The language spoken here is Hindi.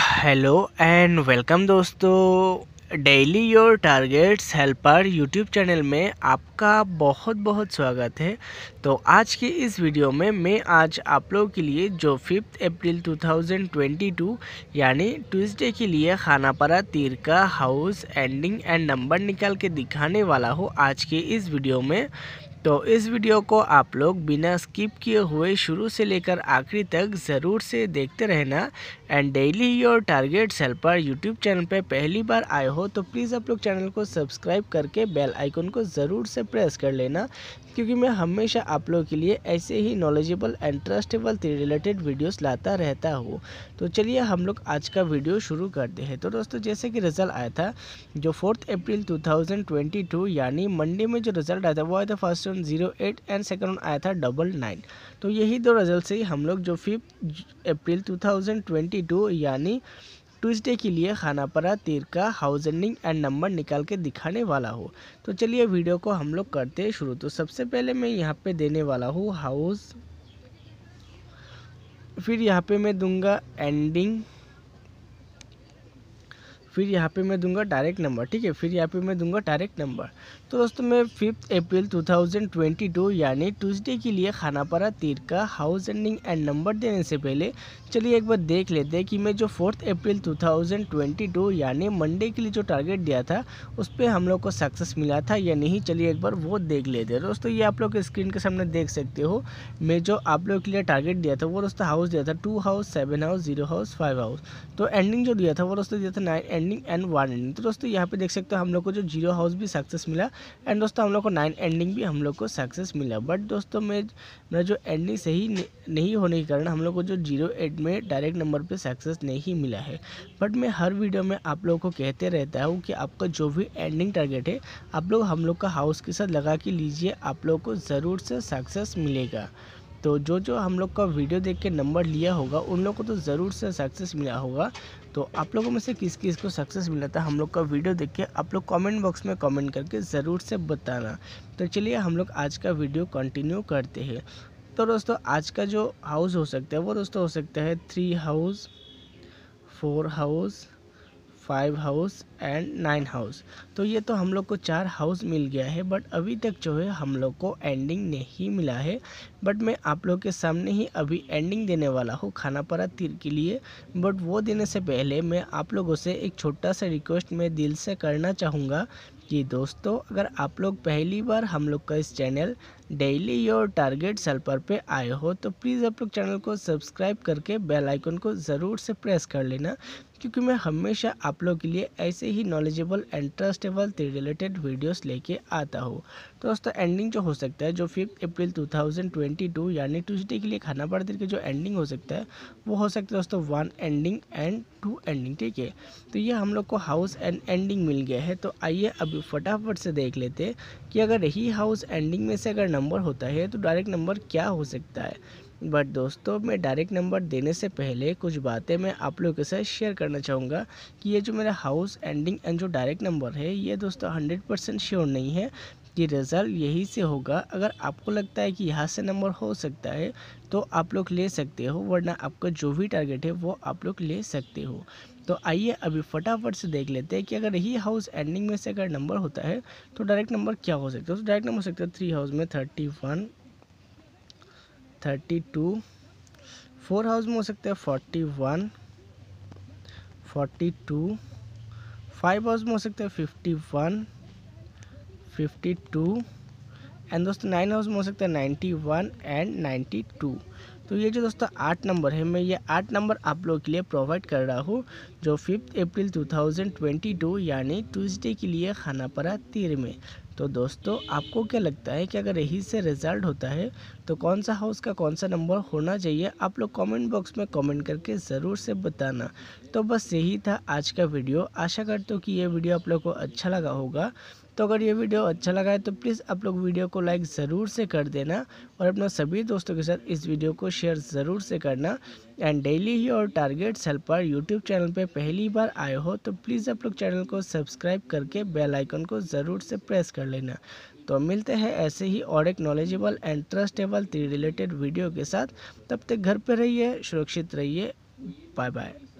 हेलो एंड वेलकम दोस्तों daily your targets helper YouTube channel में आपका बहुत बहुत स्वागत है तो आज की इस वीडियो में मैं आज आप लोगों के लिए जो फिफ्थ अप्रैल 2022 यानी ट्यूसडे के लिए खानापारा तीर का हाउस एंडिंग एंड नंबर निकाल के दिखाने वाला हूँ आज के इस वीडियो में तो इस वीडियो को आप लोग बिना स्किप किए हुए शुरू से लेकर आखिरी तक ज़रूर से देखते रहना एंड डेली योर टारगेट सेल पर यूट्यूब चैनल पे पहली बार आए हो तो प्लीज़ आप लोग चैनल को सब्सक्राइब करके बेल आइकन को ज़रूर से प्रेस कर लेना क्योंकि मैं हमेशा आप लोग के लिए ऐसे ही knowledgeable and trustable related videos लाता रहता हूँ तो चलिए हम लोग आज का वीडियो शुरू करते हैं तो दोस्तों जैसे कि रिज़ल्ट आया था जो फोर्थ अप्रैल टू यानी मंडे में जो रिज़ल्ट आया था वो आया था first one zero eight and second आया था डबल नाइन तो यही दो रिजल्ट से हम लोग जो fifth April two thousand twenty two यानी ट्यूजडे के लिए खानापरा तीर का हाउस एंडिंग एंड नंबर निकाल के दिखाने वाला हो तो चलिए वीडियो को हम लोग करते हैं शुरू तो सबसे पहले मैं यहाँ पर देने वाला हूँ हाउस फिर यहाँ पर मैं दूंगा एंडिंग फिर यहाँ पे मैं दूंगा डायरेक्ट नंबर ठीक है फिर यहाँ पे मैं दूंगा डायरेक्ट नंबर तो दोस्तों मैं फिफ्थ अप्रैल 2022 यानी ट्यूसडे के लिए खानापारा तीर का हाउस एंडिंग एंड नंबर देने से पहले चलिए एक बार देख लेते हैं कि मैं जो फोर्थ अप्रैल 2022 यानी मंडे के लिए जो टारगेट दिया था उस पर हम लोग को सक्सेस मिला था या नहीं चलिए एक बार वो देख लेते हैं दोस्तों ये आप लोग स्क्रीन के सामने देख सकते हो मैं जो आप लोग के लिए टारगेट दिया था वो दोस्तों हाउस दिया था two house seven house zero house five house तो एंडिंग जो दिया था वो दोस्तों दिया था nine ending and one ending तो दोस्तों यहाँ पे देख सकते हो हम लोग को जो जीरो हाउस भी सक्सेस मिला एंड दोस्तों हम लोग को नाइन एंडिंग भी हम लोग को सक्सेस मिला बट दोस्तों मैं मेरा जो एंडिंग सही नहीं होने के कारण हम लोग को जो जीरो एट में डायरेक्ट नंबर पर सक्सेस नहीं मिला है बट मैं हर वीडियो में आप लोगों को कहते रहता हूँ कि आपका जो भी एंडिंग टारगेट है आप लोग हम लोग का हाउस के साथ लगा के लीजिए आप लोग को ज़रूर से सक्सेस मिलेगा तो जो जो हम लोग का वीडियो देख के नंबर लिया होगा उन लोग को तो ज़रूर से सक्सेस मिला होगा तो आप लोगों में से किस किस को सक्सेस मिला था हम लोग का वीडियो देख के आप लोग कमेंट बॉक्स में कमेंट करके ज़रूर से बताना तो चलिए हम लोग आज का वीडियो कंटिन्यू करते हैं तो दोस्तों आज का जो हाउस हो सकता है वो दोस्तों हो सकता है three house four house five house and nine house तो ये तो हम लोग को चार हाउस मिल गया है बट अभी तक जो है हम लोग को एंडिंग नहीं मिला है बट मैं आप लोग के सामने ही अभी एंडिंग देने वाला हूँ खाना परा तीर के लिए बट वो देने से पहले मैं आप लोगों से एक छोटा सा रिक्वेस्ट मैं दिल से करना चाहूँगा कि दोस्तों अगर आप लोग पहली बार हम लोग का इस चैनल डेली योर टारगेट सल्पर पे आए हो तो प्लीज़ आप लोग चैनल को सब्सक्राइब करके बेल आइकन को ज़रूर से प्रेस कर लेना क्योंकि मैं हमेशा आप लोग के लिए ऐसे ऐसे ही knowledgeable and trustable related videos लेके आता हूँ तो दोस्तों एंडिंग जो हो सकता है जो फिफ्थ अप्रैल 2022 यानी ट्यूजडे के लिए खाना पड़ा के जो एंडिंग हो सकता है वो हो सकता है दोस्तों one ending and two ending ठीक है तो ये हम लोग को हाउस एंड एंडिंग मिल गया है तो आइए अभी फटाफट से देख लेते कि अगर ही हाउस एंडिंग में से अगर नंबर होता है तो डायरेक्ट नंबर क्या हो सकता है बट दोस्तों मैं डायरेक्ट नंबर देने से पहले कुछ बातें मैं आप लोगों के साथ शेयर करना चाहूँगा कि ये जो मेरा हाउस एंडिंग एंड जो डायरेक्ट नंबर है ये दोस्तों हंड्रेड परसेंट श्योर नहीं है कि रिज़ल्ट यही से होगा अगर आपको लगता है कि यहाँ से नंबर हो सकता है तो आप लोग ले सकते हो वरना आपका जो भी टारगेट है वो आप लोग ले सकते हो तो आइए अभी फटाफट से देख लेते हैं कि अगर यही हाउस एंडिंग में से अगर नंबर होता है तो डायरेक्ट नंबर क्या हो सकता है तो डायरेक्ट नंबर हो सकता है थ्री हाउस में thirty one thirty two four house में हो सकता है forty one forty two five house में हो सकता है fifty one fifty two and दोस्तों नाइन हाउस में हो सकता है ninety one and ninety two तो ये जो दोस्तों आठ नंबर है मैं ये आठ नंबर आप लोगों के लिए प्रोवाइड कर रहा हूँ जो फिफ्थ अप्रैल 2022 यानी ट्यूसडे के लिए खाना पड़ा तीर में तो दोस्तों आपको क्या लगता है कि अगर यही से रिज़ल्ट होता है तो कौन सा हाउस का कौन सा नंबर होना चाहिए आप लोग कमेंट बॉक्स में कमेंट करके ज़रूर से बताना तो बस यही था आज का वीडियो आशा करता हूँ कि ये वीडियो आप लोग को अच्छा लगा होगा तो अगर ये वीडियो अच्छा लगा है तो प्लीज़ आप लोग वीडियो को लाइक ज़रूर से कर देना और अपना सभी दोस्तों के साथ इस वीडियो को शेयर ज़रूर से करना एंड डेली ही और टारगेट्स हेल्पर यूट्यूब चैनल पर पहली बार आए हो तो प्लीज़ आप लोग चैनल को सब्सक्राइब करके बेल आइकन को ज़रूर से प्रेस कर लेना तो मिलते हैं ऐसे ही और एक knowledgeable and trustable three related video के साथ तब तक घर पर रहिए सुरक्षित रहिए बाय बाय